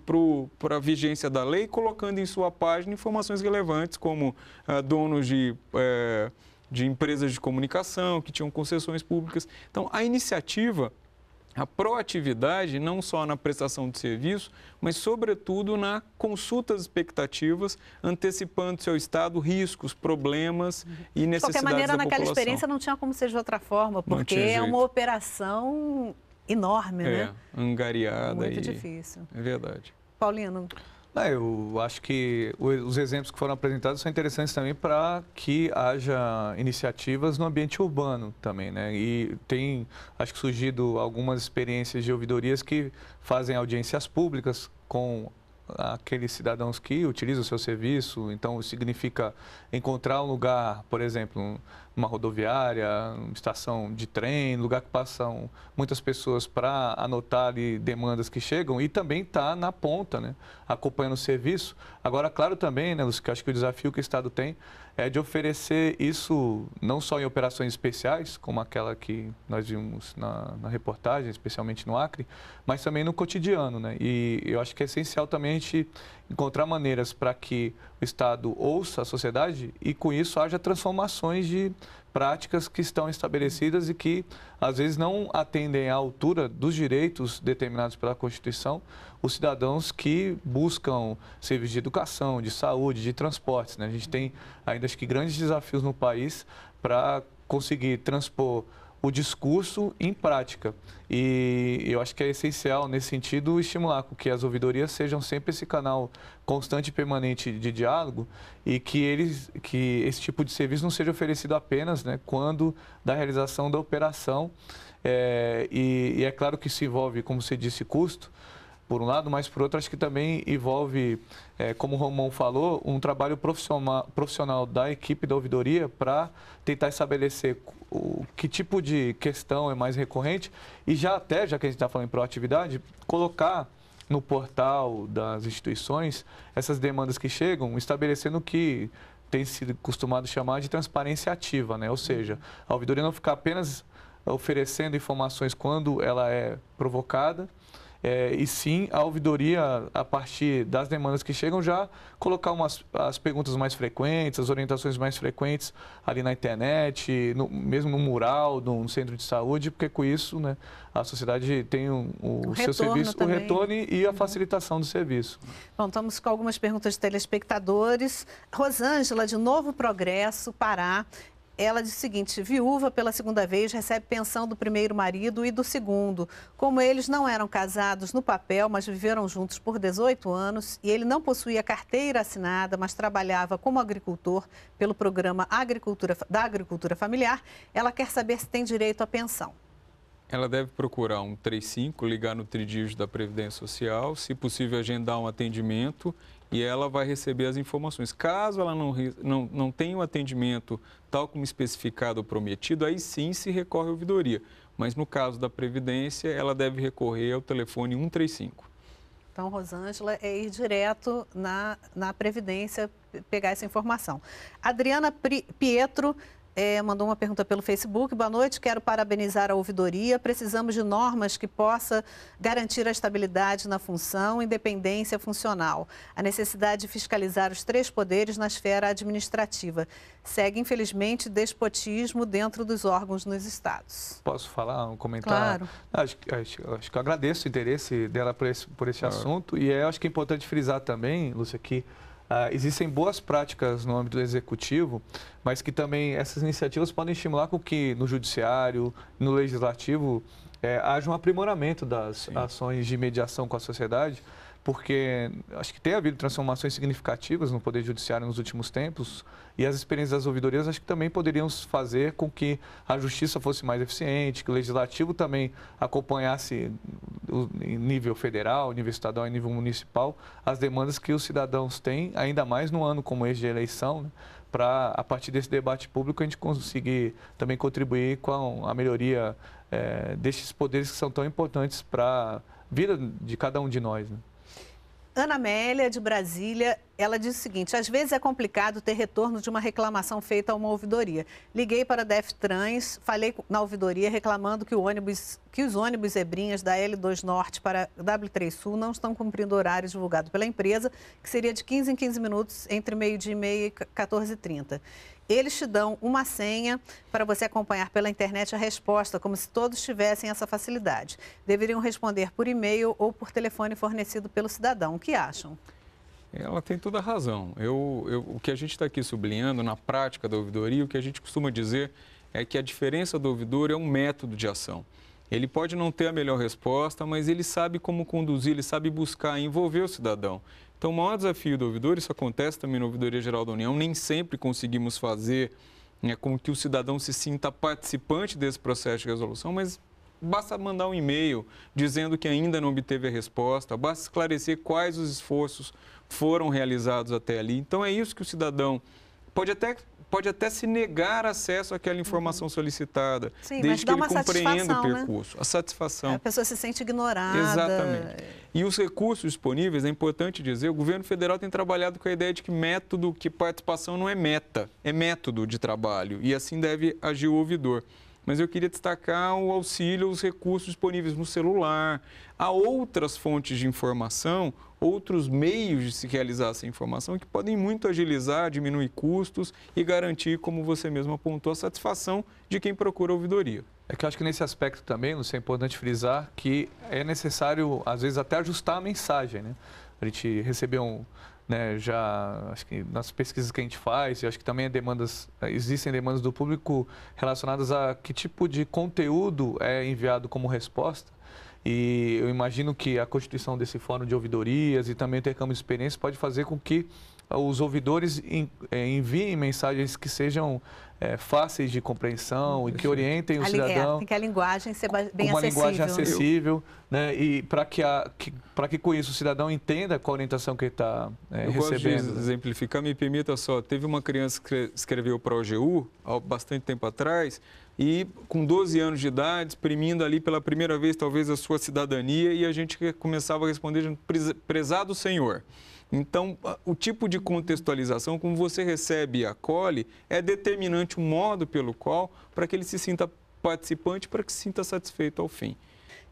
para a vigência da lei, colocando em sua página informações relevantes, como ah, donos de. Eh, de empresas de comunicação que tinham concessões públicas. Então, a iniciativa a proatividade, não só na prestação de serviço, mas, sobretudo, na consulta às expectativas, antecipando-se ao Estado riscos, problemas e necessidades. De qualquer maneira, naquela população. experiência não tinha como ser de outra forma, porque é uma operação enorme, é, né? Angariada. Muito e... difícil. É verdade. Paulino, é, eu acho que os exemplos que foram apresentados são interessantes também para que haja iniciativas no ambiente urbano também, né? E tem, acho que surgido algumas experiências de ouvidorias que fazem audiências públicas com aqueles cidadãos que utilizam o seu serviço, então significa encontrar um lugar, por exemplo, uma rodoviária, estação de trem, lugar que passam muitas pessoas para anotar ali demandas que chegam e também está na ponta, né, acompanhando o serviço. Agora, claro também, né, Lúcio, que acho que o desafio que o Estado tem é de oferecer isso não só em operações especiais, como aquela que nós vimos na, na reportagem, especialmente no Acre, mas também no cotidiano, né? E eu acho que é essencial também a gente encontrar maneiras para que o Estado ouça a sociedade e, com isso, haja transformações de práticas que estão estabelecidas e que, às vezes, não atendem à altura dos direitos determinados pela Constituição os cidadãos que buscam serviços de educação, de saúde, de transportes. Né? A gente tem ainda, acho que, grandes desafios no país para conseguir transpor o discurso em prática. E eu acho que é essencial, nesse sentido, estimular que as ouvidorias sejam sempre esse canal constante e permanente de diálogo e que, eles, que esse tipo de serviço não seja oferecido apenas né, quando da realização da operação. É, e, e é claro que isso envolve, como você disse, custo, por um lado, mas por outro, acho que também envolve, é, como o Romão falou, um trabalho profissional, profissional da equipe da ouvidoria para tentar estabelecer o, que tipo de questão é mais recorrente e já até, já que a gente está falando em proatividade, colocar no portal das instituições essas demandas que chegam, estabelecendo que tem sido costumado chamar de transparência ativa, né? Ou uhum. seja, a ouvidoria não ficar apenas oferecendo informações quando ela é provocada, é, e sim a ouvidoria, a partir das demandas que chegam, já colocar umas, as perguntas mais frequentes, as orientações mais frequentes ali na internet, no, mesmo no mural, no, no, centro de saúde, porque com isso né, a sociedade tem um, o, seu serviço, também. o retorno e a uhum. facilitação do serviço. Bom, estamos com algumas perguntas de telespectadores. Rosângela, de Novo Progresso, Pará, ela diz o seguinte: viúva pela segunda vez recebe pensão do primeiro marido e do segundo. Como eles não eram casados no papel, mas viveram juntos por 18 anos e ele não possuía carteira assinada, mas trabalhava como agricultor pelo programa agricultura, da Agricultura Familiar, ela quer saber se tem direito à pensão. Ela deve procurar um 35, ligar no Tridígio da Previdência Social, se possível agendar um atendimento e ela vai receber as informações. Caso ela não, não, não tenha o um atendimento tal como especificado ou prometido, aí sim se recorre à ouvidoria. Mas no caso da Previdência, ela deve recorrer ao telefone 135. Então, Rosângela, é ir direto na, na Previdência pegar essa informação. Adriana Pietro é, mandou uma pergunta pelo Facebook. Boa noite, quero parabenizar a ouvidoria. Precisamos de normas que possa garantir a estabilidade na função, independência funcional. A necessidade de fiscalizar os três poderes na esfera administrativa. Segue, infelizmente, despotismo dentro dos órgãos nos estados. Posso falar, um comentário? Claro. Acho, acho, acho, que eu agradeço o interesse dela por esse, por esse assunto e é, acho que é importante frisar também, Lúcia, que ah, existem boas práticas no âmbito executivo, mas que também essas iniciativas podem estimular com que no judiciário, no legislativo, eh, haja um aprimoramento das Sim. ações de mediação com a sociedade, porque acho que tem havido transformações significativas no Poder Judiciário nos últimos tempos e as experiências das ouvidorias acho que também poderiam fazer com que a justiça fosse mais eficiente, que o legislativo também acompanhasse em nível federal, nível estadual e nível municipal as demandas que os cidadãos têm, ainda mais no ano como este de eleição, né? para, a partir desse debate público, a gente conseguir também contribuir com a melhoria é, eh, destes poderes que são tão importantes para a vida de cada um de nós. Né? Ana Amélia, de Brasília, ela diz o seguinte: às vezes é complicado ter retorno de uma reclamação feita a uma ouvidoria. Liguei para a Deftrans, falei na ouvidoria reclamando que, ônibus, que os ônibus zebrinhas da L2 Norte para W3 Sul não estão cumprindo o horário divulgado pela empresa, que seria de 15 em 15 minutos entre meio-dia e meia e 14h30 eles te dão uma senha para você acompanhar pela internet a resposta, como se todos tivessem essa facilidade. Deveriam responder por e-mail ou por telefone fornecido pelo cidadão. O que acham? Ela tem toda a razão. Eu, eu o que a gente está aqui sublinhando na prática da ouvidoria, o que a gente costuma dizer é que a diferença do ouvidor é um método de ação. Ele pode não ter a melhor resposta, mas ele sabe como conduzir, ele sabe buscar, envolver o cidadão. Então, o maior desafio do ouvidor, isso acontece também na Ouvidoria Geral da União, nem sempre conseguimos fazer né, com que o cidadão se sinta participante desse processo de resolução, mas basta mandar um e-mail dizendo que ainda não obteve a resposta, basta esclarecer quais os esforços foram realizados até ali. Então é isso que o cidadão pode até pode até se negar acesso àquela uhum. informação solicitada, Sim, desde que ele compreenda o né? percurso, né? a satisfação. É, a pessoa se sente ignorada. Exatamente. E os recursos disponíveis, é importante dizer, o governo federal tem trabalhado com a ideia de que método, que participação não é meta, é método de trabalho, e assim deve agir o ouvidor mas eu queria destacar o auxílio aos recursos disponíveis no celular, a outras fontes de informação, outros meios de se realizar essa informação que podem muito agilizar, diminuir custos e garantir, como você mesmo apontou, a satisfação de quem procura a ouvidoria. É que eu acho que nesse aspecto também, Lúcio, é importante frisar que é necessário, às vezes, até ajustar a mensagem, né? A gente recebeu um, né, já acho que nas pesquisas que a gente faz, e acho que também é demandas, é, existem demandas do público relacionadas a que tipo de conteúdo é enviado como resposta. E eu imagino que a constituição desse fórum de ouvidorias e também o intercâmbio de experiências pode fazer com que os ouvidores é, enviem mensagens que sejam é, fáceis de compreensão e que orientem o a, é, cidadão. É, tem que a linguagem ser bem acessível. Uma linguagem acessível, né? E para que, que, que com isso o cidadão entenda qual a orientação que ele está é, Eu recebendo. Gosto de né? exemplificar, me permita só. Teve uma criança que escreveu para a OGU há bastante tempo atrás e com 12 anos de idade, exprimindo ali pela primeira vez talvez a sua cidadania e a gente começava a responder prezado senhor. Então, o tipo de contextualização, como você recebe e acolhe, é determinante o modo pelo qual, para que ele se sinta participante, para que se sinta satisfeito ao fim.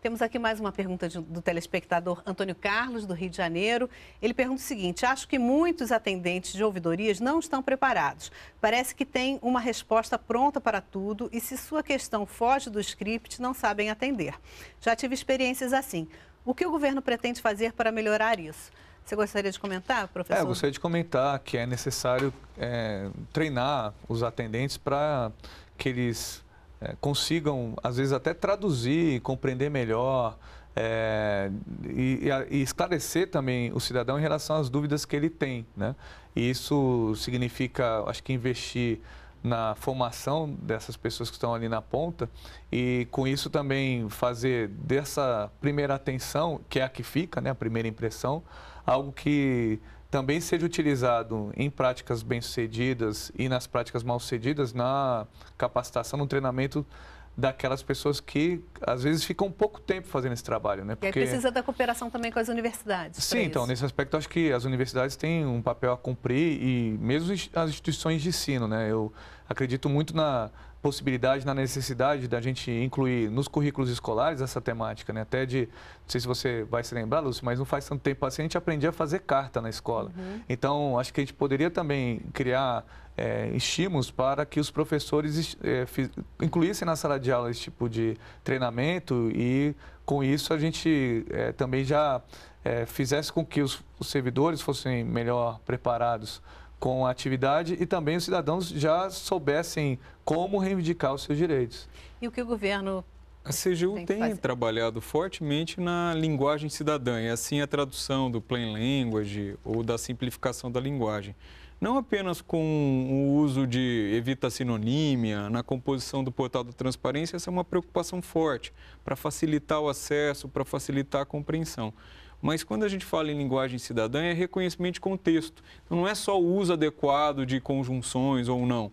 Temos aqui mais uma pergunta de, do telespectador Antônio Carlos, do Rio de Janeiro. Ele pergunta o seguinte: acho que muitos atendentes de ouvidorias não estão preparados. Parece que tem uma resposta pronta para tudo e, se sua questão foge do script, não sabem atender. Já tive experiências assim. O que o governo pretende fazer para melhorar isso? Você gostaria de comentar, professor? É, eu gostaria de comentar que é necessário é, treinar os atendentes para que eles é, consigam, às vezes, até traduzir, compreender melhor é, e, e, esclarecer também o cidadão em relação às dúvidas que ele tem. Né? E isso significa, acho que, investir na formação dessas pessoas que estão ali na ponta e com isso também fazer dessa primeira atenção, que é a que fica, né, a primeira impressão, algo que também seja utilizado em práticas bem-sucedidas e nas práticas mal-sucedidas na capacitação, no treinamento daquelas pessoas que às vezes ficam pouco tempo fazendo esse trabalho, né? Porque e aí precisa da cooperação também com as universidades. Sim, então nesse aspecto acho que as universidades têm um papel a cumprir e mesmo as instituições de ensino, né? Eu acredito muito na possibilidade, na necessidade da gente incluir nos currículos escolares essa temática, né? Até de, não sei se você vai se lembrar, Lúcio, mas não faz tanto tempo assim, a gente aprendia a fazer carta na escola. Uhum. Então, acho que a gente poderia também criar é, estímulos para que os professores é, incluíssem na sala de aula esse tipo de treinamento e, com isso, a gente é, também já é, fizesse com que os, os servidores fossem melhor preparados com a atividade e também os cidadãos já soubessem como reivindicar os seus direitos. E o que o governo. A CGU tem, tem trabalhado fortemente na linguagem cidadã, e assim a tradução do plain language ou da simplificação da linguagem. Não apenas com o uso de evita sinonímia, na composição do portal da transparência, essa é uma preocupação forte para facilitar o acesso, para facilitar a compreensão. Mas quando a gente fala em linguagem cidadã, é reconhecimento de contexto. Então, não é só o uso adequado de conjunções ou não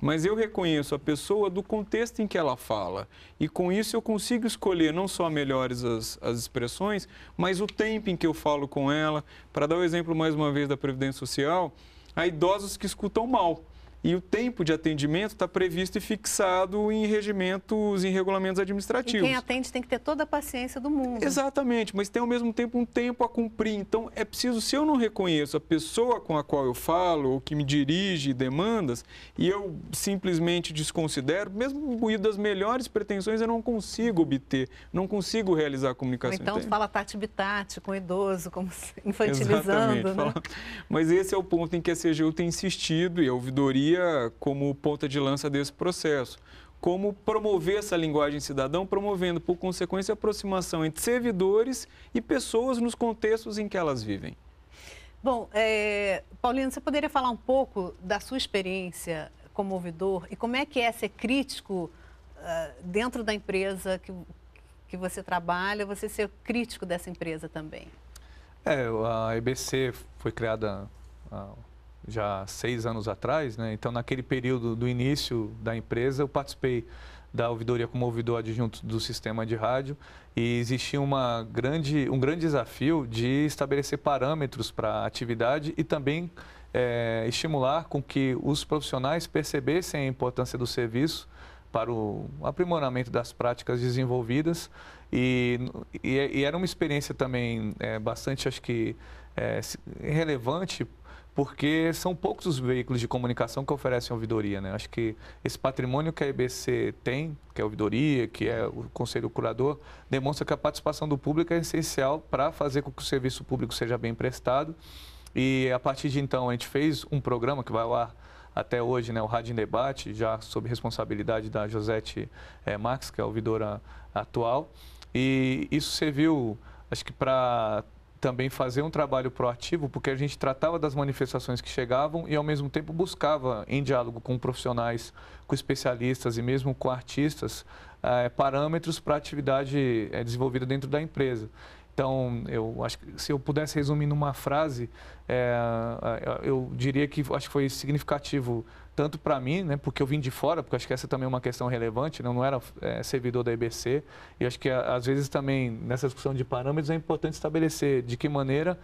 mas eu reconheço a pessoa do contexto em que ela fala. E com isso eu consigo escolher não só melhores as, as expressões, mas o tempo em que eu falo com ela. Para dar o exemplo mais uma vez da Previdência Social, há idosos que escutam mal. E o tempo de atendimento está previsto e fixado em regimentos, em regulamentos administrativos. E quem atende tem que ter toda a paciência do mundo. Exatamente, mas tem ao mesmo tempo um tempo a cumprir. Então é preciso, se eu não reconheço a pessoa com a qual eu falo ou que me dirige demandas e eu simplesmente desconsidero, mesmo imbuído das melhores pretensões, eu não consigo obter, não consigo realizar a comunicação. então tu fala tati bitati com idoso, como infantilizando. Exatamente, né? Mas esse é o ponto em que a CGU tem insistido e a ouvidoria seria como ponta de lança desse processo. Como promover essa linguagem cidadão, promovendo, por consequência, a aproximação entre servidores e pessoas nos contextos em que elas vivem. Bom, é, Paulino, você poderia falar um pouco da sua experiência como ouvidor e como é que é ser crítico uh, dentro da empresa que, que você trabalha, você ser crítico dessa empresa também? É, a EBC foi criada há já seis anos atrás, né? Então, naquele período do início da empresa, eu participei da ouvidoria como ouvidor adjunto do sistema de rádio e existia uma grande, um grande desafio de estabelecer parâmetros para a atividade e também é, estimular com que os profissionais percebessem a importância do serviço para o aprimoramento das práticas desenvolvidas e, e, e era uma experiência também é, bastante, acho que, é, relevante porque são poucos os veículos de comunicação que oferecem ouvidoria. Né? Acho que esse patrimônio que a EBC tem, que é a ouvidoria, que é o conselho curador, demonstra que a participação do público é essencial para fazer com que o serviço público seja bem prestado. E a partir de então, a gente fez um programa que vai ao ar até hoje, né, o Rádio em Debate, já sob responsabilidade da Josete é, eh, Max, que é a ouvidora atual. E isso serviu, acho que, para também fazer um trabalho proativo, porque a gente tratava das manifestações que chegavam e, ao mesmo tempo, buscava, em diálogo com profissionais, com especialistas e mesmo com artistas, eh, parâmetros para a atividade eh, desenvolvida dentro da empresa. Então, eu acho que se eu pudesse resumir numa frase, eh, eh eu diria que acho que foi significativo tanto para mim, né, porque eu vim de fora, porque acho que essa também é uma questão relevante, né, eu não era é, servidor da EBC, e acho que às vezes também nessa discussão de parâmetros é importante estabelecer de que maneira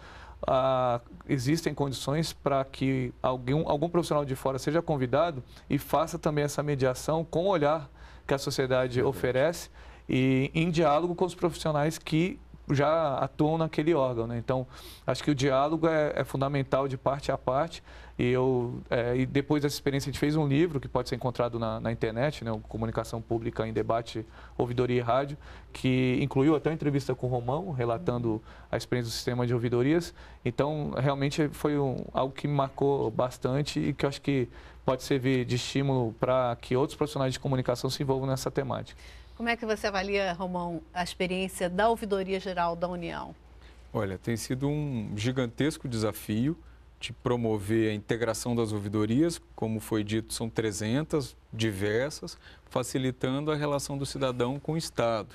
existem condições para que algum, algum profissional de fora seja convidado e faça também essa mediação com o olhar que a sociedade oferece e em diálogo com os profissionais que já atuam naquele órgão. Né? Então, acho que o diálogo é, é, fundamental de parte a parte. E, eu, é, e depois dessa experiência, a gente fez um livro que pode ser encontrado na, na internet, né? Comunicação Pública em Debate, Ouvidoria e Rádio, que incluiu até uma entrevista com o Romão, relatando a experiência do sistema de ouvidorias. Então, realmente foi um, algo que me marcou bastante e que eu acho que pode servir de estímulo para que outros profissionais de comunicação se envolvam nessa temática. Como é que você avalia, Romão, a experiência da Ouvidoria Geral da União? Olha, tem sido um gigantesco desafio de promover a integração das ouvidorias, como foi dito, são 300 diversas, facilitando a relação do cidadão com o Estado.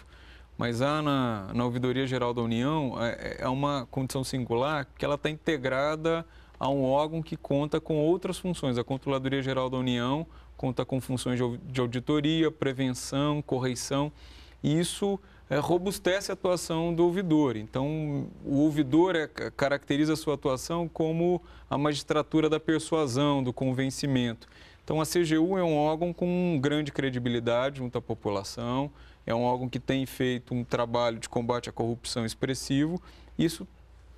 Mas há ah, na, na Ouvidoria Geral da União é, é uma condição singular que ela está integrada a um órgão que conta com outras funções, a Controladoria Geral da União, conta com funções de auditoria, prevenção, correição, e isso é, robustece a atuação do ouvidor. Então, o ouvidor é, caracteriza a sua atuação como a magistratura da persuasão, do convencimento. Então, a CGU é um órgão com grande credibilidade junto à população, é um órgão que tem feito um trabalho de combate à corrupção expressivo. Isso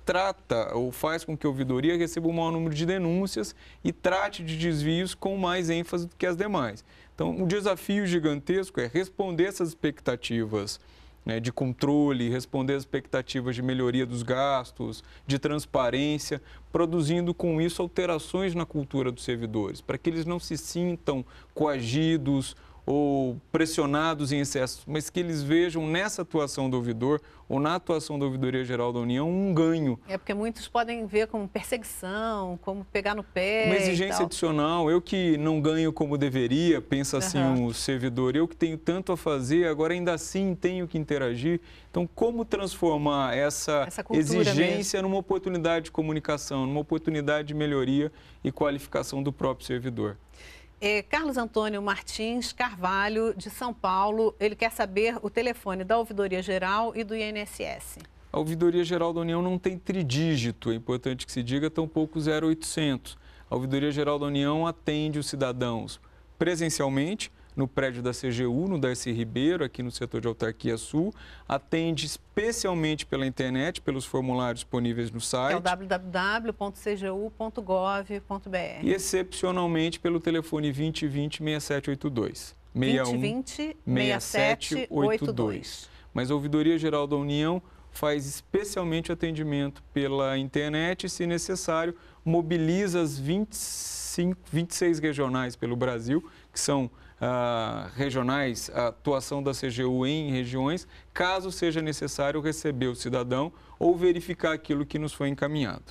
trata ou faz com que a ouvidoria receba um maior número de denúncias e trate de desvios com mais ênfase do que as demais. Então, um desafio gigantesco é responder essas expectativas né, de controle, responder as expectativas de melhoria dos gastos, de transparência, produzindo com isso alterações na cultura dos servidores, para que eles não se sintam coagidos ou pressionados em excesso, mas que eles vejam nessa atuação do ouvidor ou na atuação da Ouvidoria Geral da União um ganho. É porque muitos podem ver como perseguição, como pegar no pé. Uma exigência adicional. Eu que não ganho como deveria, pensa assim uhum. o servidor. Eu que tenho tanto a fazer, agora ainda assim tenho que interagir. Então, como transformar essa, essa exigência mesmo. numa oportunidade de comunicação, numa oportunidade de melhoria e qualificação do próprio servidor? É, Carlos Antônio Martins Carvalho, de São Paulo, ele quer saber o telefone da Ouvidoria Geral e do INSS. A Ouvidoria Geral da União não tem tridígito, é importante que se diga, tampouco 0800. A Ouvidoria Geral da União atende os cidadãos presencialmente no prédio da CGU, no Darcy Ribeiro, aqui no setor de Autarquia Sul. Atende especialmente pela internet, pelos formulários disponíveis no site. É o www.cgu.gov.br. E excepcionalmente pelo telefone 2020 6782. 2020 6782. Mas a Ouvidoria Geral da União faz especialmente atendimento pela internet e, se necessário, mobiliza as 25, 26 regionais pelo Brasil, que são ah, regionais, a atuação da CGU em regiões, caso seja necessário receber o cidadão ou verificar aquilo que nos foi encaminhado.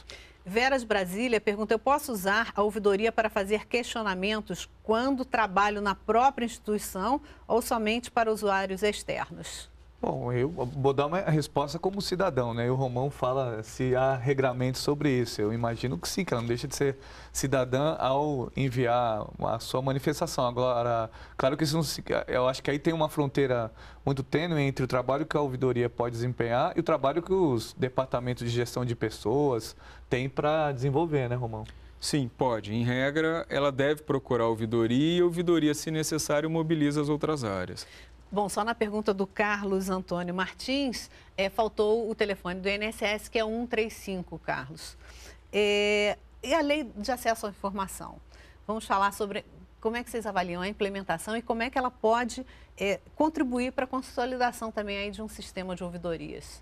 Veras Brasília pergunta: eu posso usar a ouvidoria para fazer questionamentos quando trabalho na própria instituição ou somente para usuários externos? Bom, eu vou dar uma resposta como cidadão, né? E o Romão fala se há regramento sobre isso. Eu imagino que sim, que ela não deixa de ser cidadã ao enviar a sua manifestação. Agora, claro que isso não se, eu acho que aí tem uma fronteira muito tênue entre o trabalho que a ouvidoria pode desempenhar e o trabalho que os departamentos de gestão de pessoas têm para desenvolver, né, Romão? Sim, pode. Em regra, ela deve procurar a ouvidoria e a ouvidoria, se necessário, mobiliza as outras áreas. Bom, só na pergunta do Carlos Antônio Martins, é, faltou o telefone do INSS, que é 135, Carlos. É, e a lei de acesso à informação? Vamos falar sobre como é que vocês avaliam a implementação e como é que ela pode é, contribuir para a consolidação também aí de um sistema de ouvidorias.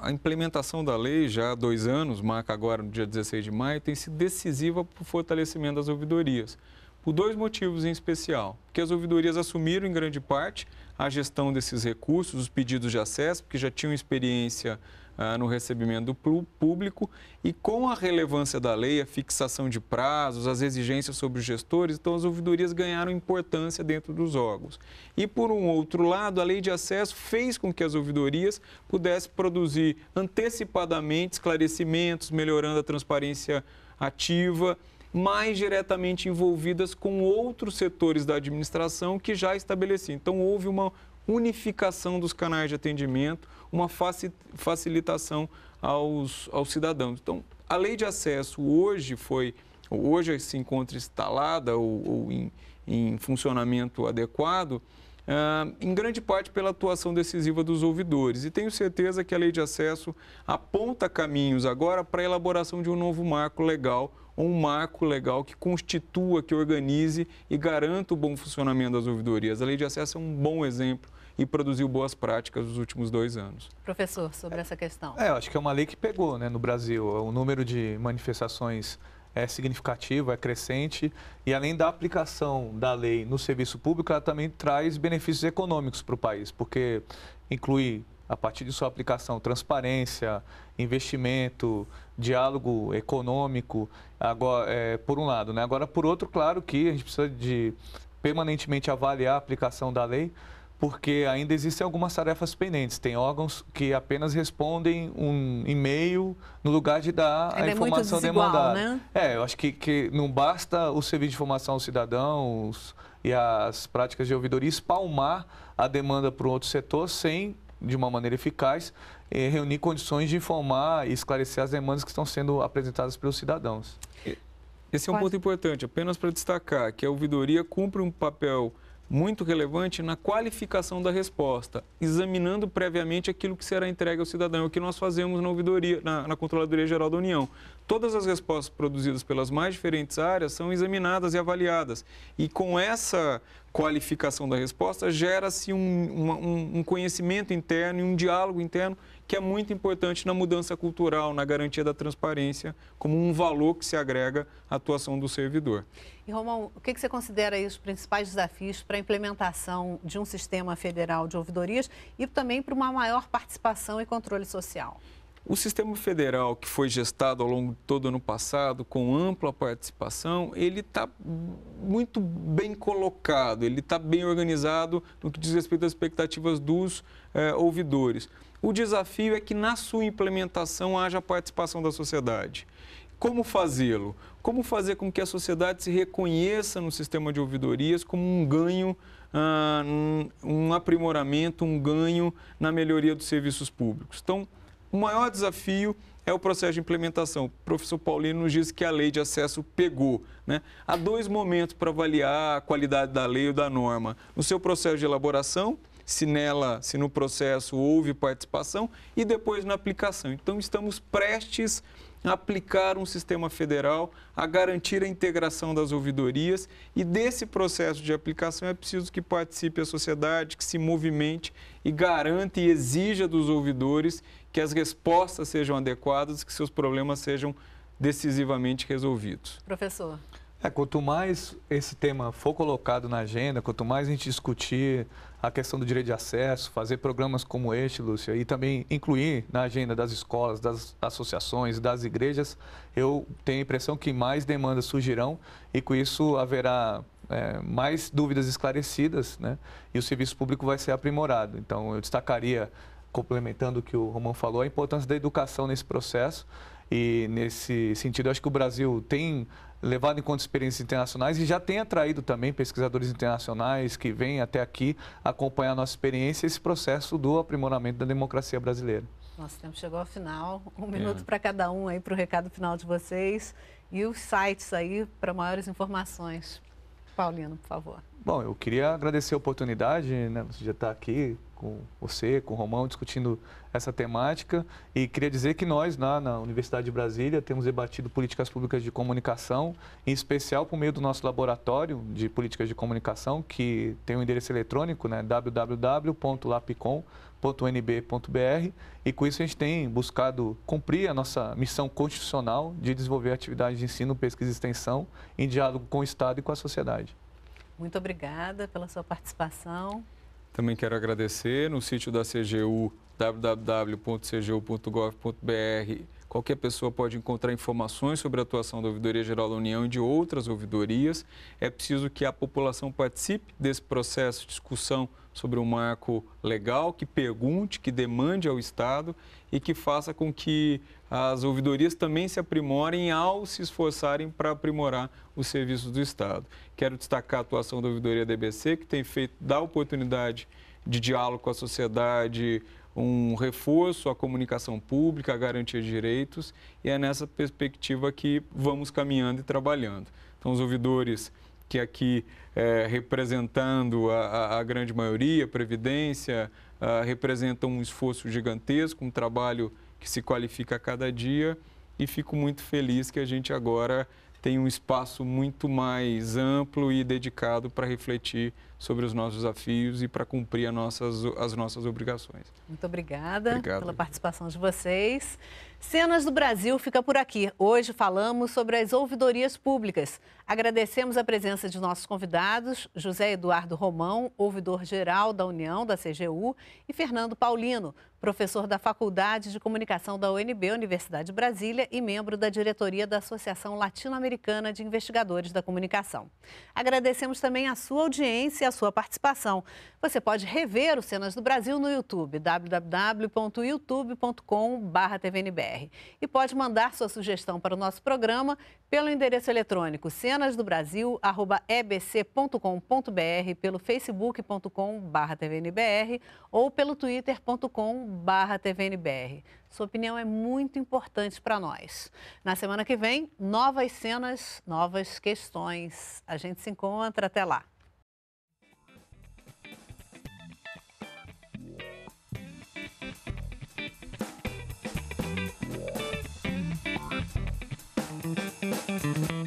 A implementação da lei, já há dois anos, marca agora no dia 16 de maio, tem sido decisiva para o fortalecimento das ouvidorias por dois motivos em especial. Porque as ouvidorias assumiram, em grande parte, a gestão desses recursos, os pedidos de acesso, porque já tinham experiência ah, no recebimento do público, e com a relevância da lei, a fixação de prazos, as exigências sobre os gestores, então as ouvidorias ganharam importância dentro dos órgãos. E, por um outro lado, a lei de acesso fez com que as ouvidorias pudessem produzir antecipadamente esclarecimentos, melhorando a transparência ativa mais diretamente envolvidas com outros setores da administração que já estabeleci. Então, houve uma unificação dos canais de atendimento, uma facilitação aos, aos cidadãos. Então, a lei de acesso hoje foi, hoje se encontra instalada ou, ou em, em funcionamento adequado, Uh, em grande parte pela atuação decisiva dos ouvidores. E tenho certeza que a lei de acesso aponta caminhos agora para a elaboração de um novo marco legal um marco legal que constitua, que organize e garanta o bom funcionamento das ouvidorias. A lei de acesso é um bom exemplo e produziu boas práticas nos últimos dois anos. Professor, sobre essa questão. É, eu acho que é uma lei que pegou né, no Brasil. O número de manifestações é significativo, é crescente e além da aplicação da lei no serviço público, ela também traz benefícios econômicos para o país, porque inclui a partir de sua aplicação transparência, investimento, diálogo econômico, agora, é, por um lado. Né? Agora, por outro, claro que a gente precisa de permanentemente avaliar a aplicação da lei, porque ainda existem algumas tarefas pendentes. Tem órgãos que apenas respondem um e-mail no lugar de dar a é informação é desigual, demandada. Né? É, eu acho que, que não basta o serviço de informação ao cidadão os, e as práticas de ouvidoria espalmar a demanda para um outro setor sem, de uma maneira eficaz, é, reunir condições de informar e esclarecer as demandas que estão sendo apresentadas pelos cidadãos. Esse é um Pode. ponto importante, apenas para destacar que a ouvidoria cumpre um papel muito relevante na qualificação da resposta, examinando previamente aquilo que será entregue ao cidadão, é o que nós fazemos na ouvidoria, na, na, Controladoria Geral da União. Todas as respostas produzidas pelas mais diferentes áreas são examinadas e avaliadas. E com essa qualificação da resposta, gera-se um, um, um conhecimento interno e um diálogo interno que é muito importante na mudança cultural, na garantia da transparência, como um valor que se agrega à atuação do servidor. E, Romão, o que você considera aí os principais desafios para a implementação de um sistema federal de ouvidorias e também para uma maior participação e controle social? O sistema federal que foi gestado ao longo de todo o ano passado, com ampla participação, ele está muito bem colocado, ele está bem organizado no que diz respeito às expectativas dos eh, ouvidores. O desafio é que na sua implementação haja participação da sociedade. Como fazê-lo? Como fazer com que a sociedade se reconheça no sistema de ouvidorias como um ganho, ah, um aprimoramento, um ganho na melhoria dos serviços públicos? Então, o maior desafio é o processo de implementação. O professor Paulino nos disse que a lei de acesso pegou. Né? Há dois momentos para avaliar a qualidade da lei ou da norma: no seu processo de elaboração se nela, se no processo houve participação e depois na aplicação. Então estamos prestes a aplicar um sistema federal, a garantir a integração das ouvidorias e desse processo de aplicação é preciso que participe a sociedade, que se movimente e garante e exija dos ouvidores que as respostas sejam adequadas, que seus problemas sejam decisivamente resolvidos. Professor. É, quanto mais esse tema for colocado na agenda, quanto mais a gente discutir a questão do direito de acesso, fazer programas como este, Lúcia, e também incluir na agenda das escolas, das associações, das igrejas, eu tenho a impressão que mais demandas surgirão e com isso haverá é, mais dúvidas esclarecidas né? e o serviço público vai ser aprimorado. Então, eu destacaria, complementando o que o Romão falou, a importância da educação nesse processo e nesse sentido, acho que o Brasil tem levado em conta experiências internacionais e já tem atraído também pesquisadores internacionais que vêm até aqui acompanhar a nossa experiência e esse processo do aprimoramento da democracia brasileira. Nosso tempo chegou ao final. Um é. minuto para cada um aí para o recado final de vocês e os sites aí para maiores informações. Paulino, por favor. Bom, eu queria agradecer a oportunidade, né, já estar tá aqui com você, com o Romão, discutindo essa temática. E queria dizer que nós, na, na Universidade de Brasília, temos debatido políticas públicas de comunicação, em especial por meio do nosso laboratório de políticas de comunicação, que tem o um endereço eletrônico, né, www.lapicom.com www.unb.br e com isso a gente tem buscado cumprir a nossa missão constitucional de desenvolver atividades de ensino, pesquisa e extensão em diálogo com o Estado e com a sociedade. Muito obrigada pela sua participação. Também quero agradecer no sítio da CGU www.cgu.gov.br. Qualquer pessoa pode encontrar informações sobre a atuação da Ouvidoria Geral da União e de outras ouvidorias. É preciso que a população participe desse processo de discussão sobre um marco legal, que pergunte, que demande ao Estado e que faça com que as ouvidorias também se aprimorem ao se esforçarem para aprimorar os serviços do Estado. Quero destacar a atuação da ouvidoria DBC, que tem feito, da oportunidade de diálogo com a sociedade, um reforço à comunicação pública, à garantia de direitos, e é nessa perspectiva que vamos caminhando e trabalhando. Então, os ouvidores que aqui é, representando a, a, grande maioria, Previdência, a, representam um esforço gigantesco, um trabalho que se qualifica a cada dia e fico muito feliz que a gente agora tem um espaço muito mais amplo e dedicado para refletir sobre os nossos desafios e para cumprir as nossas, as nossas obrigações. Muito obrigada Obrigado. pela participação de vocês. Cenas do Brasil fica por aqui. Hoje falamos sobre as ouvidorias públicas. Agradecemos a presença de nossos convidados, José Eduardo Romão, ouvidor-geral da União, da CGU, e Fernando Paulino, professor da Faculdade de Comunicação da UNB, Universidade de Brasília, e membro da diretoria da Associação Latino-Americana de Investigadores da Comunicação. Agradecemos também a sua audiência e a sua participação. Você pode rever o Cenas do Brasil no YouTube, www.youtube.com.br. E pode mandar sua sugestão para o nosso programa pelo endereço eletrônico senasdobrasil.ebc.com.br, pelo facebook.com.br tvnbr ou pelo twitter.com.br tvnbr. Sua opinião é muito importante para nós. Na semana que vem, novas cenas, novas questões. A gente se encontra. Até lá. Thank you.